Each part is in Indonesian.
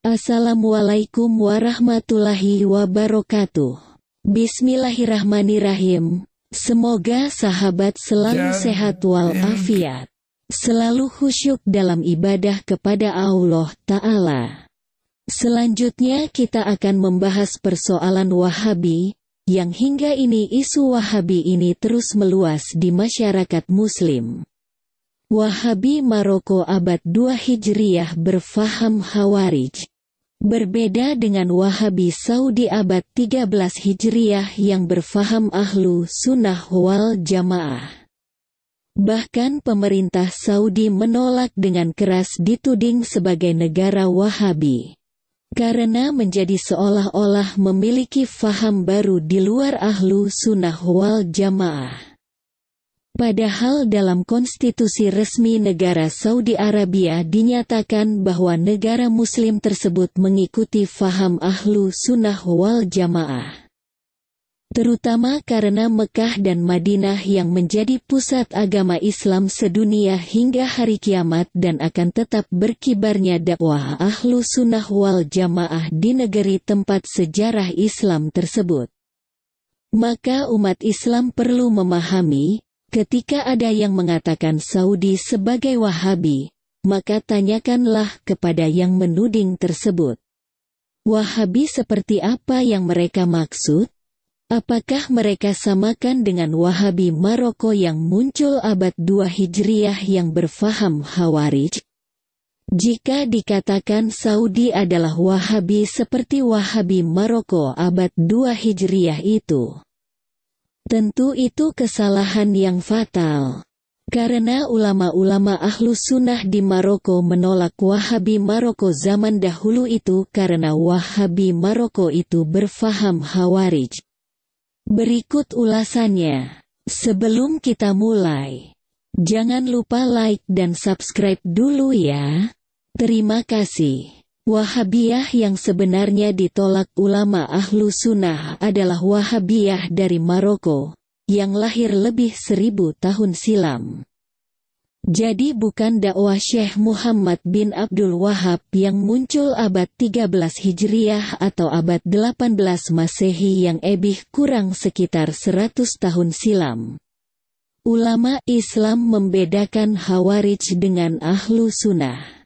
Assalamualaikum warahmatullahi wabarakatuh. Bismillahirrahmanirrahim. Semoga sahabat selalu Dan sehat walafiat, selalu khusyuk dalam ibadah kepada Allah Ta'ala. Selanjutnya kita akan membahas persoalan Wahabi, yang hingga ini isu Wahabi ini terus meluas di masyarakat Muslim. Wahabi Maroko abad 2 Hijriah berfaham Hawarij. Berbeda dengan Wahabi Saudi abad 13 Hijriah yang berfaham ahlu sunnah wal jamaah. Bahkan pemerintah Saudi menolak dengan keras dituding sebagai negara Wahabi. Karena menjadi seolah-olah memiliki faham baru di luar ahlu sunnah wal jamaah. Padahal dalam konstitusi resmi negara Saudi Arabia dinyatakan bahwa negara muslim tersebut mengikuti faham ahlu sunnah wal jamaah. Terutama karena Mekah dan Madinah yang menjadi pusat agama Islam sedunia hingga hari kiamat dan akan tetap berkibarnya dakwah ahlu sunnah wal jamaah di negeri tempat sejarah Islam tersebut. Maka umat Islam perlu memahami, Ketika ada yang mengatakan Saudi sebagai Wahabi, maka tanyakanlah kepada yang menuding tersebut. Wahabi seperti apa yang mereka maksud? Apakah mereka samakan dengan Wahabi Maroko yang muncul abad 2 Hijriah yang berfaham Hawarij? Jika dikatakan Saudi adalah Wahabi seperti Wahabi Maroko abad 2 Hijriah itu, Tentu itu kesalahan yang fatal. Karena ulama-ulama ahlu sunnah di Maroko menolak Wahabi Maroko zaman dahulu itu karena Wahabi Maroko itu berfaham Hawarij. Berikut ulasannya. Sebelum kita mulai, jangan lupa like dan subscribe dulu ya. Terima kasih. Wahabiyah yang sebenarnya ditolak ulama ahlu sunnah adalah Wahabiyah dari Maroko, yang lahir lebih seribu tahun silam. Jadi bukan dakwah Syekh Muhammad bin Abdul Wahab yang muncul abad 13 Hijriah atau abad 18 Masehi yang ebih kurang sekitar 100 tahun silam. Ulama Islam membedakan Hawarij dengan Ahlu Sunnah.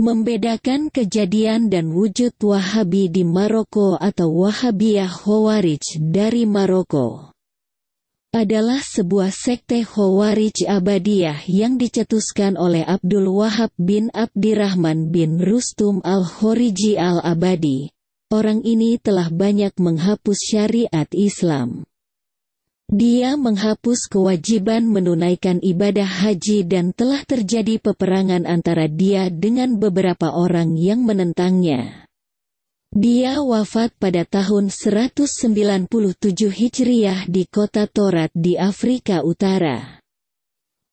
Membedakan kejadian dan wujud Wahabi di Maroko atau Wahabiyah Khawarij dari Maroko adalah sebuah sekte Khawarij Abadiyah yang dicetuskan oleh Abdul Wahab bin Abdirrahman bin Rustum al-Khoriji al-Abadi. Orang ini telah banyak menghapus syariat Islam. Dia menghapus kewajiban menunaikan ibadah haji dan telah terjadi peperangan antara dia dengan beberapa orang yang menentangnya. Dia wafat pada tahun 197 Hijriah di kota Torat di Afrika Utara.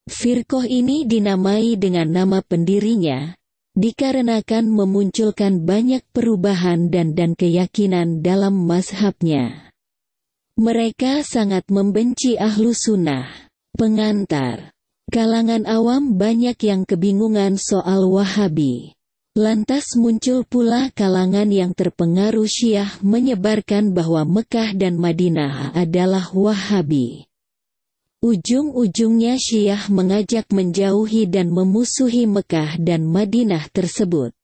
Firkoh ini dinamai dengan nama pendirinya, dikarenakan memunculkan banyak perubahan dan dan keyakinan dalam mazhabnya. Mereka sangat membenci ahlu sunnah. Pengantar. Kalangan awam banyak yang kebingungan soal wahabi. Lantas muncul pula kalangan yang terpengaruh syiah menyebarkan bahwa Mekah dan Madinah adalah wahabi. Ujung-ujungnya Syiah mengajak menjauhi dan memusuhi Mekah dan Madinah tersebut.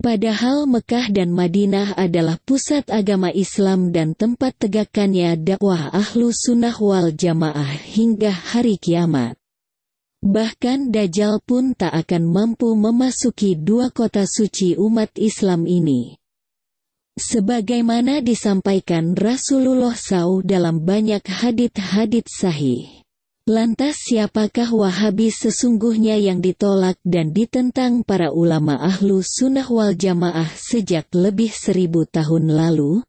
Padahal Mekah dan Madinah adalah pusat agama Islam dan tempat tegakannya dakwah ahlu sunnah wal jamaah hingga hari kiamat. Bahkan Dajjal pun tak akan mampu memasuki dua kota suci umat Islam ini. Sebagaimana disampaikan Rasulullah SAW dalam banyak hadit-hadit sahih. Lantas siapakah Wahabi sesungguhnya yang ditolak dan ditentang para ulama ahlu sunnah wal jamaah sejak lebih seribu tahun lalu?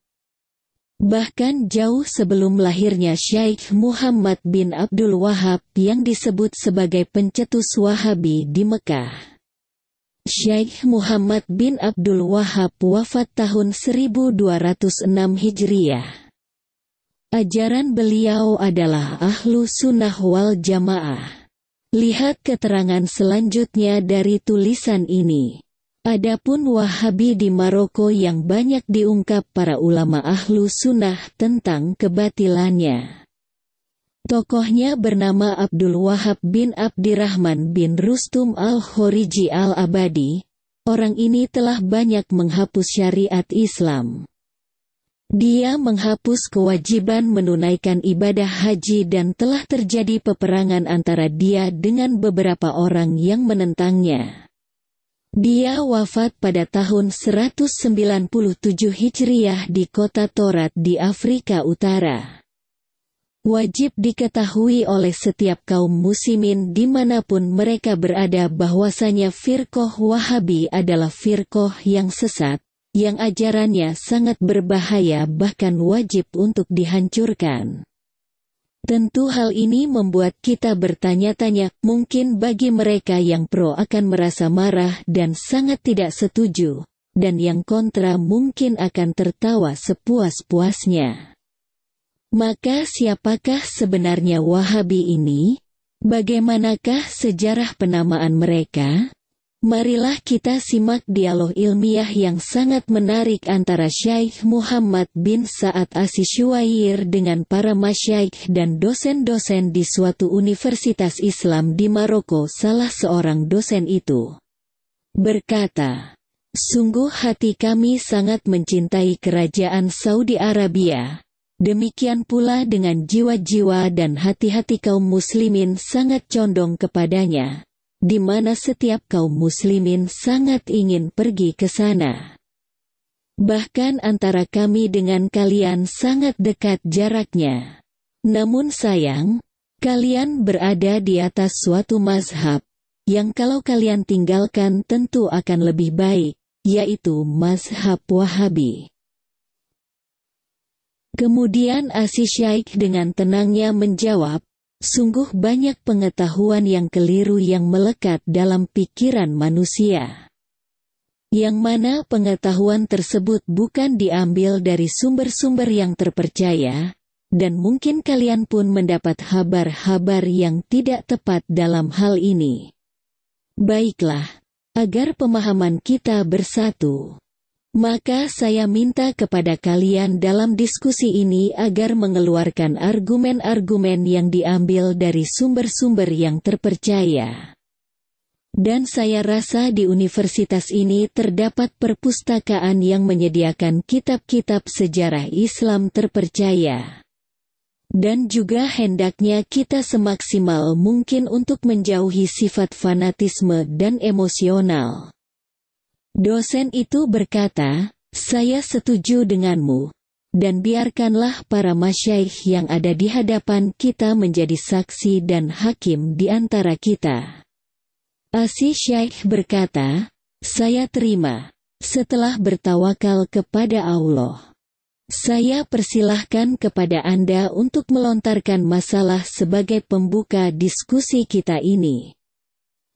Bahkan jauh sebelum lahirnya Syaikh Muhammad bin Abdul Wahab yang disebut sebagai pencetus Wahabi di Mekah. Syaikh Muhammad bin Abdul Wahab wafat tahun 1206 Hijriah. Ajaran beliau adalah ahlu sunnah wal jamaah. Lihat keterangan selanjutnya dari tulisan ini. Adapun Wahabi di Maroko yang banyak diungkap para ulama ahlu sunnah tentang kebatilannya. Tokohnya bernama Abdul Wahab bin Abdirrahman bin Rustum al-Horiji al-Abadi. Orang ini telah banyak menghapus syariat Islam. Dia menghapus kewajiban menunaikan ibadah haji dan telah terjadi peperangan antara dia dengan beberapa orang yang menentangnya. Dia wafat pada tahun 197 Hijriah di kota Torat di Afrika Utara. Wajib diketahui oleh setiap kaum muslimin dimanapun mereka berada bahwasanya firkoh wahabi adalah firkoh yang sesat, yang ajarannya sangat berbahaya bahkan wajib untuk dihancurkan. Tentu hal ini membuat kita bertanya-tanya, mungkin bagi mereka yang pro akan merasa marah dan sangat tidak setuju, dan yang kontra mungkin akan tertawa sepuas-puasnya. Maka siapakah sebenarnya Wahabi ini? Bagaimanakah sejarah penamaan mereka? Marilah kita simak dialog ilmiah yang sangat menarik antara Syaikh Muhammad bin Sa'ad Asishuwair dengan para masyaikh dan dosen-dosen di suatu universitas Islam di Maroko. Salah seorang dosen itu berkata, Sungguh hati kami sangat mencintai kerajaan Saudi Arabia. Demikian pula dengan jiwa-jiwa dan hati-hati kaum muslimin sangat condong kepadanya di mana setiap kaum muslimin sangat ingin pergi ke sana. Bahkan antara kami dengan kalian sangat dekat jaraknya. Namun sayang, kalian berada di atas suatu mazhab, yang kalau kalian tinggalkan tentu akan lebih baik, yaitu mazhab wahabi. Kemudian asy Syaikh dengan tenangnya menjawab, Sungguh banyak pengetahuan yang keliru yang melekat dalam pikiran manusia. Yang mana pengetahuan tersebut bukan diambil dari sumber-sumber yang terpercaya, dan mungkin kalian pun mendapat habar-habar yang tidak tepat dalam hal ini. Baiklah, agar pemahaman kita bersatu, maka saya minta kepada kalian dalam diskusi ini agar mengeluarkan argumen-argumen yang diambil dari sumber-sumber yang terpercaya. Dan saya rasa di universitas ini terdapat perpustakaan yang menyediakan kitab-kitab sejarah Islam terpercaya. Dan juga hendaknya kita semaksimal mungkin untuk menjauhi sifat fanatisme dan emosional. Dosen itu berkata, saya setuju denganmu. Dan biarkanlah para masyaih yang ada di hadapan kita menjadi saksi dan hakim di antara kita. Asi Syaikh berkata, saya terima. Setelah bertawakal kepada Allah. Saya persilahkan kepada Anda untuk melontarkan masalah sebagai pembuka diskusi kita ini.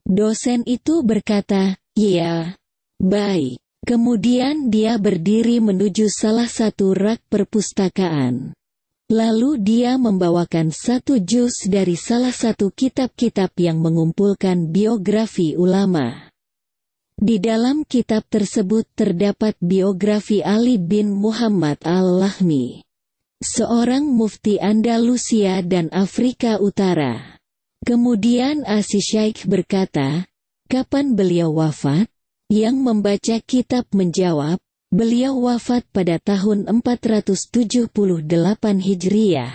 Dosen itu berkata, ya, Baik. Kemudian dia berdiri menuju salah satu rak perpustakaan. Lalu dia membawakan satu jus dari salah satu kitab-kitab yang mengumpulkan biografi ulama. Di dalam kitab tersebut terdapat biografi Ali bin Muhammad al-Lahmi, seorang mufti Andalusia dan Afrika Utara. Kemudian asy Syaikh berkata, kapan beliau wafat? yang membaca kitab menjawab, beliau wafat pada tahun 478 Hijriah.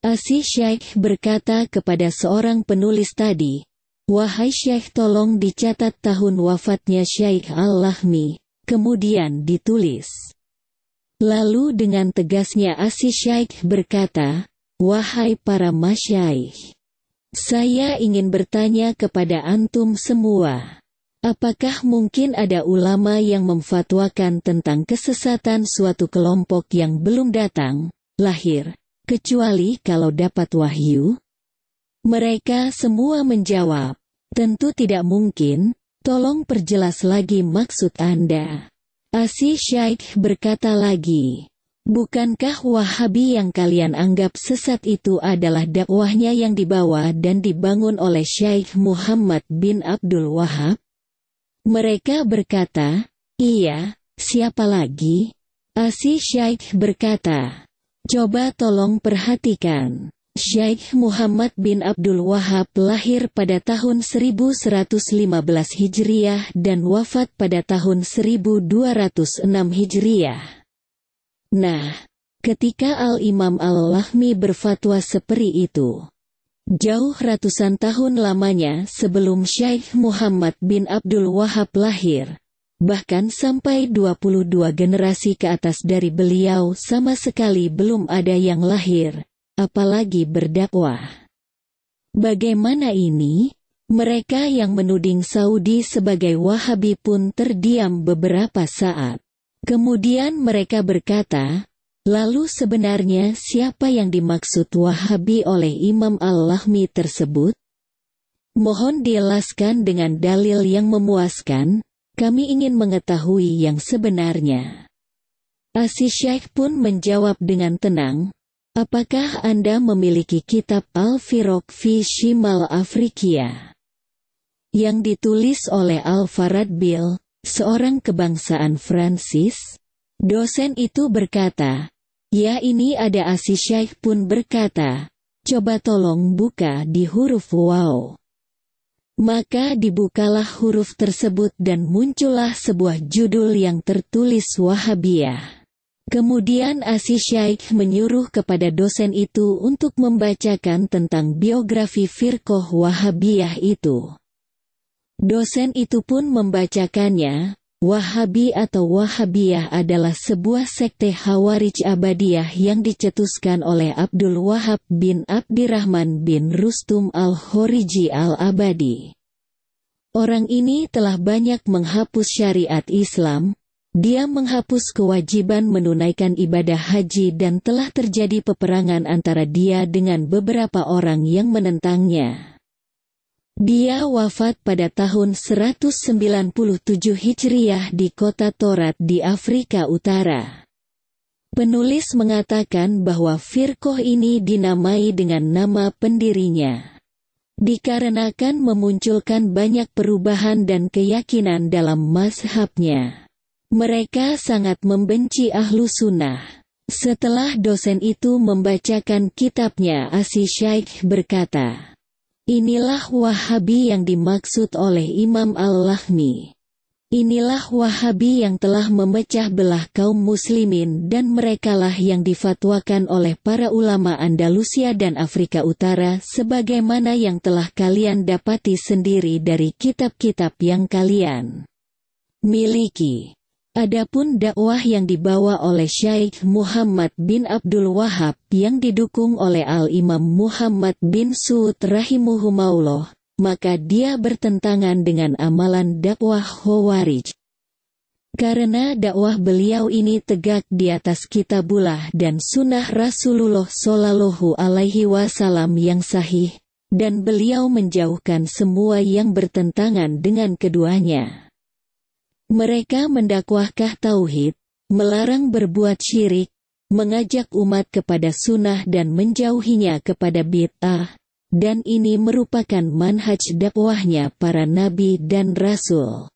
Asih Syekh berkata kepada seorang penulis tadi, Wahai Syekh tolong dicatat tahun wafatnya Syekh Al-Lahmi, kemudian ditulis. Lalu dengan tegasnya Asy Syekh berkata, Wahai para masyaikh, saya ingin bertanya kepada antum semua. Apakah mungkin ada ulama yang memfatwakan tentang kesesatan suatu kelompok yang belum datang, lahir, kecuali kalau dapat wahyu? Mereka semua menjawab, tentu tidak mungkin, tolong perjelas lagi maksud Anda. Asy Syaikh berkata lagi, Bukankah Wahabi yang kalian anggap sesat itu adalah dakwahnya yang dibawa dan dibangun oleh Syaikh Muhammad bin Abdul Wahab? Mereka berkata, Iya, siapa lagi? Asi Syaikh berkata, Coba tolong perhatikan. Syaikh Muhammad bin Abdul Wahab lahir pada tahun 1115 Hijriah dan wafat pada tahun 1206 Hijriah. Nah, ketika Al-Imam Al-Lahmi berfatwa seperti itu, Jauh ratusan tahun lamanya sebelum Syekh Muhammad bin Abdul Wahab lahir, bahkan sampai 22 generasi ke atas dari beliau sama sekali belum ada yang lahir, apalagi berdakwah. Bagaimana ini? Mereka yang menuding Saudi sebagai Wahabi pun terdiam beberapa saat. Kemudian mereka berkata, Lalu sebenarnya siapa yang dimaksud Wahabi oleh Imam Al-Lahmi tersebut? Mohon dijelaskan dengan dalil yang memuaskan, kami ingin mengetahui yang sebenarnya. Asy Syekh pun menjawab dengan tenang, Apakah Anda memiliki kitab Al-Firok fi Shimal Afrika? Yang ditulis oleh Al-Farad Bill, seorang kebangsaan Francis? Dosen itu berkata, Ya ini ada asy Syaikh pun berkata, coba tolong buka di huruf wow. Maka dibukalah huruf tersebut dan muncullah sebuah judul yang tertulis Wahabiyah. Kemudian asy Syaikh menyuruh kepada dosen itu untuk membacakan tentang biografi Firkoh Wahabiyah itu. Dosen itu pun membacakannya, Wahabi atau Wahabiyah adalah sebuah sekte Hawarij Abadiyah yang dicetuskan oleh Abdul Wahab bin Abdirrahman bin Rustum al-Horiji al-Abadi. Orang ini telah banyak menghapus syariat Islam, dia menghapus kewajiban menunaikan ibadah haji dan telah terjadi peperangan antara dia dengan beberapa orang yang menentangnya. Dia wafat pada tahun 197 Hijriah di kota Torat di Afrika Utara. Penulis mengatakan bahwa Firkoh ini dinamai dengan nama pendirinya. Dikarenakan memunculkan banyak perubahan dan keyakinan dalam mazhabnya. Mereka sangat membenci ahlu sunnah. Setelah dosen itu membacakan kitabnya Asy Syaikh berkata, Inilah Wahabi yang dimaksud oleh Imam Al-Lahmi. Inilah Wahabi yang telah memecah belah kaum muslimin dan merekalah yang difatwakan oleh para ulama Andalusia dan Afrika Utara sebagaimana yang telah kalian dapati sendiri dari kitab-kitab yang kalian miliki. Adapun dakwah yang dibawa oleh Syaikh Muhammad bin Abdul Wahab yang didukung oleh Al-Imam Muhammad bin Suud rahimuhumaullah, maka dia bertentangan dengan amalan dakwah Khawarij. Karena dakwah beliau ini tegak di atas kitabullah dan sunnah Rasulullah Shallallahu Alaihi Wasallam yang sahih, dan beliau menjauhkan semua yang bertentangan dengan keduanya. Mereka mendakwahkah tauhid, melarang berbuat syirik, mengajak umat kepada sunnah dan menjauhinya kepada bid'ah, dan ini merupakan manhaj dakwahnya para nabi dan rasul.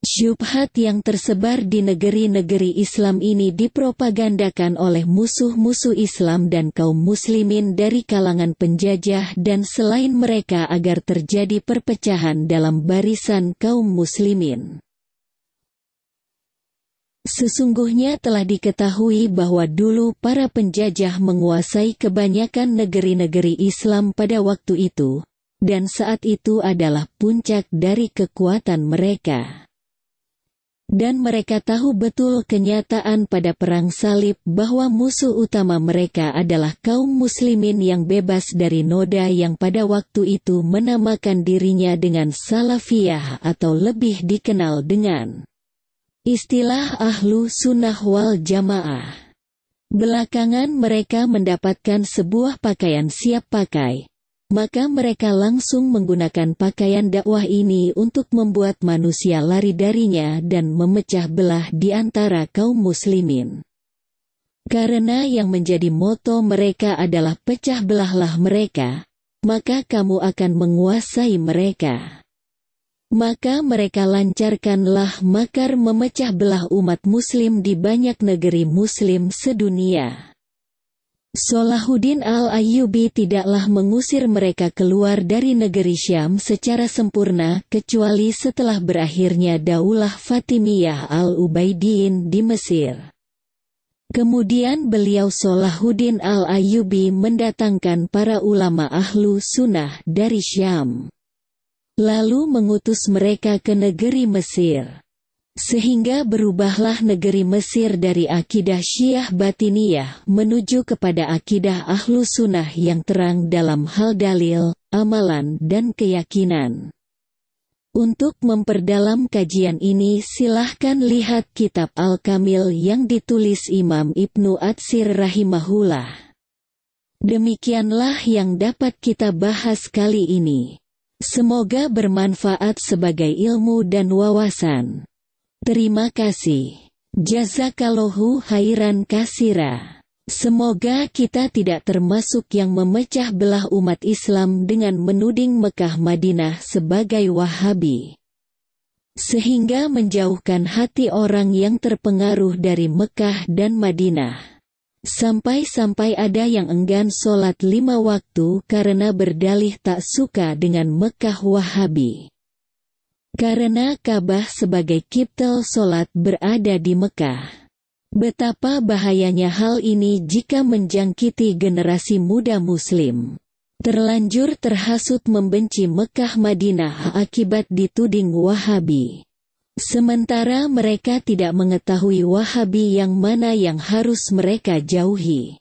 Syubhat yang tersebar di negeri-negeri Islam ini dipropagandakan oleh musuh-musuh Islam dan kaum muslimin dari kalangan penjajah dan selain mereka agar terjadi perpecahan dalam barisan kaum muslimin. Sesungguhnya telah diketahui bahwa dulu para penjajah menguasai kebanyakan negeri-negeri Islam pada waktu itu, dan saat itu adalah puncak dari kekuatan mereka. Dan mereka tahu betul kenyataan pada perang salib bahwa musuh utama mereka adalah kaum muslimin yang bebas dari noda yang pada waktu itu menamakan dirinya dengan salafiyah atau lebih dikenal dengan Istilah ahlu sunnah wal jamaah. Belakangan mereka mendapatkan sebuah pakaian siap pakai. Maka mereka langsung menggunakan pakaian dakwah ini untuk membuat manusia lari darinya dan memecah belah di antara kaum muslimin. Karena yang menjadi moto mereka adalah pecah belahlah mereka, maka kamu akan menguasai mereka maka mereka lancarkanlah makar memecah belah umat muslim di banyak negeri muslim sedunia. Solahuddin al-Ayyubi tidaklah mengusir mereka keluar dari negeri Syam secara sempurna kecuali setelah berakhirnya Daulah Fatimiyah al-Ubaidin di Mesir. Kemudian beliau Solahuddin al-Ayyubi mendatangkan para ulama ahlu sunnah dari Syam lalu mengutus mereka ke negeri Mesir. Sehingga berubahlah negeri Mesir dari akidah Syiah Batiniyah menuju kepada akidah Ahlu Sunnah yang terang dalam hal dalil, amalan dan keyakinan. Untuk memperdalam kajian ini silahkan lihat kitab Al-Kamil yang ditulis Imam Ibnu Atsir rahimahullah. Demikianlah yang dapat kita bahas kali ini. Semoga bermanfaat sebagai ilmu dan wawasan. Terima kasih. Jazakallahu khairan kasira. Semoga kita tidak termasuk yang memecah belah umat Islam dengan menuding Mekah Madinah sebagai Wahabi. Sehingga menjauhkan hati orang yang terpengaruh dari Mekah dan Madinah. Sampai-sampai ada yang enggan sholat lima waktu karena berdalih tak suka dengan Mekah Wahabi. Karena Ka'bah sebagai kiptel sholat berada di Mekah. Betapa bahayanya hal ini jika menjangkiti generasi muda muslim. Terlanjur terhasut membenci Mekah Madinah akibat dituding Wahabi. Sementara mereka tidak mengetahui Wahabi yang mana yang harus mereka jauhi.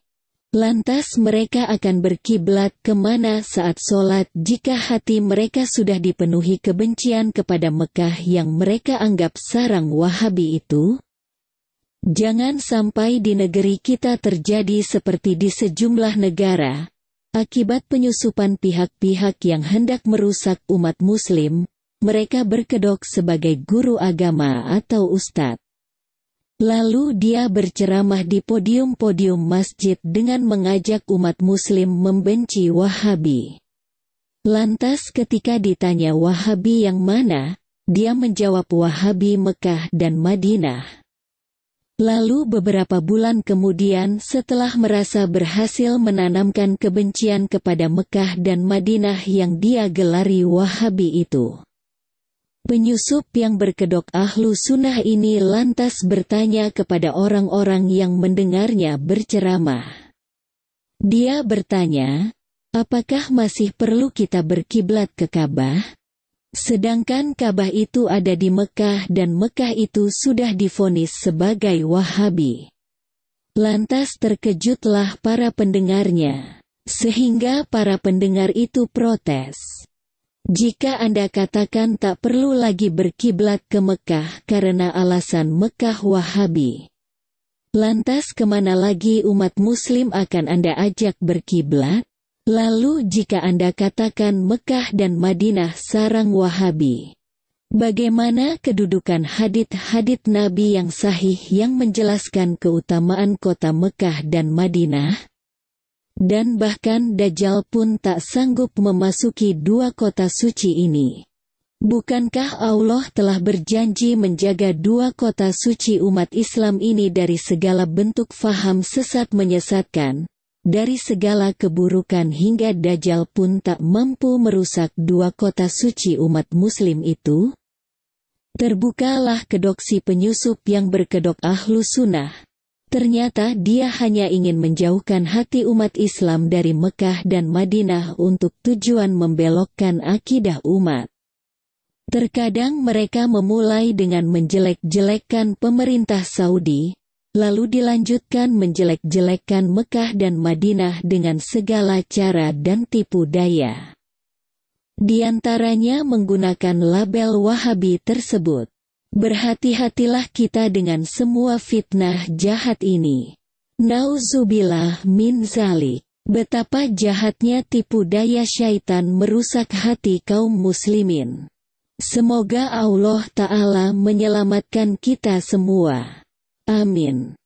Lantas mereka akan berkiblat kemana saat sholat jika hati mereka sudah dipenuhi kebencian kepada Mekah yang mereka anggap sarang Wahabi itu? Jangan sampai di negeri kita terjadi seperti di sejumlah negara, akibat penyusupan pihak-pihak yang hendak merusak umat muslim, mereka berkedok sebagai guru agama atau ustadz. Lalu dia berceramah di podium-podium masjid dengan mengajak umat muslim membenci Wahabi. Lantas ketika ditanya Wahabi yang mana, dia menjawab Wahabi Mekah dan Madinah. Lalu beberapa bulan kemudian setelah merasa berhasil menanamkan kebencian kepada Mekah dan Madinah yang dia gelari Wahabi itu. Penyusup yang berkedok ahlu sunnah ini lantas bertanya kepada orang-orang yang mendengarnya berceramah. Dia bertanya, apakah masih perlu kita berkiblat ke Ka'bah? Sedangkan Ka'bah itu ada di Mekah dan Mekah itu sudah difonis sebagai Wahabi. Lantas terkejutlah para pendengarnya, sehingga para pendengar itu protes. Jika Anda katakan tak perlu lagi berkiblat ke Mekah karena alasan Mekah Wahabi, lantas kemana lagi umat Muslim akan Anda ajak berkiblat? Lalu jika Anda katakan Mekah dan Madinah sarang Wahabi, bagaimana kedudukan hadit-hadit Nabi yang sahih yang menjelaskan keutamaan kota Mekah dan Madinah? Dan bahkan Dajjal pun tak sanggup memasuki dua kota suci ini. Bukankah Allah telah berjanji menjaga dua kota suci umat Islam ini dari segala bentuk faham sesat menyesatkan, dari segala keburukan hingga Dajjal pun tak mampu merusak dua kota suci umat Muslim itu? Terbukalah kedoksi penyusup yang berkedok ahlu sunnah, Ternyata dia hanya ingin menjauhkan hati umat Islam dari Mekah dan Madinah untuk tujuan membelokkan akidah umat. Terkadang mereka memulai dengan menjelek-jelekkan pemerintah Saudi, lalu dilanjutkan menjelek-jelekkan Mekah dan Madinah dengan segala cara dan tipu daya. Di antaranya menggunakan label Wahabi tersebut. Berhati-hatilah kita dengan semua fitnah jahat ini. Nauzubillah min zalik. Betapa jahatnya tipu daya syaitan merusak hati kaum muslimin. Semoga Allah Ta'ala menyelamatkan kita semua. Amin.